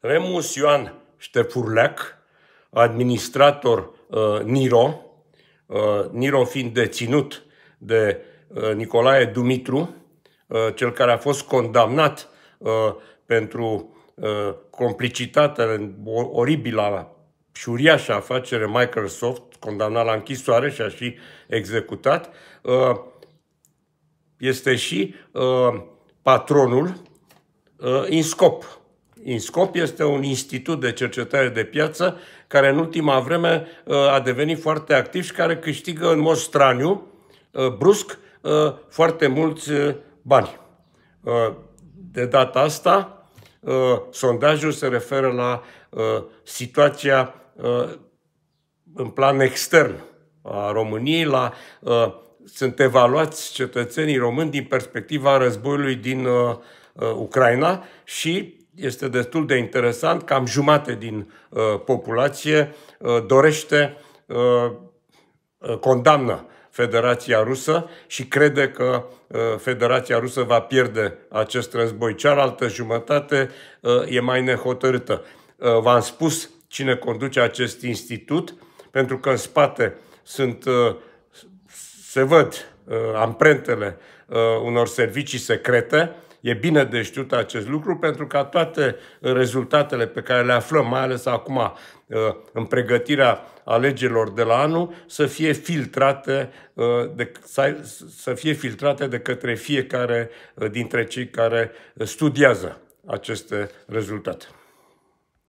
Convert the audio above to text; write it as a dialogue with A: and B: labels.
A: Remus Ioan Ștefurleac, administrator uh, Niro, uh, Niro fiind deținut de uh, Nicolae Dumitru, uh, cel care a fost condamnat uh, pentru uh, complicitatea oribilă oribilă și uriașa afacere Microsoft, condamnat la închisoare și a și executat, uh, este și uh, patronul Inscop. Uh, în scop INSCOP este un institut de cercetare de piață care în ultima vreme uh, a devenit foarte activ și care câștigă în mod straniu, uh, brusc, uh, foarte mulți bani. De data asta, sondajul se referă la situația în plan extern a României, la sunt evaluați cetățenii români din perspectiva războiului din uh, Ucraina și este destul de interesant, cam jumate din uh, populație uh, dorește, uh, uh condamnă Federația Rusă și crede că uh, Federația Rusă va pierde acest război. Cealaltă jumătate uh, e mai nehotărâtă. V-am spus cine conduce acest institut, pentru că în spate sunt, se văd amprentele unor servicii secrete, E bine de știut acest lucru pentru ca toate rezultatele pe care le aflăm, mai ales acum uh, în pregătirea alegerilor de la anul, să fie filtrate uh, de, să fie filtrate de către fiecare uh, dintre cei care studiază aceste rezultate.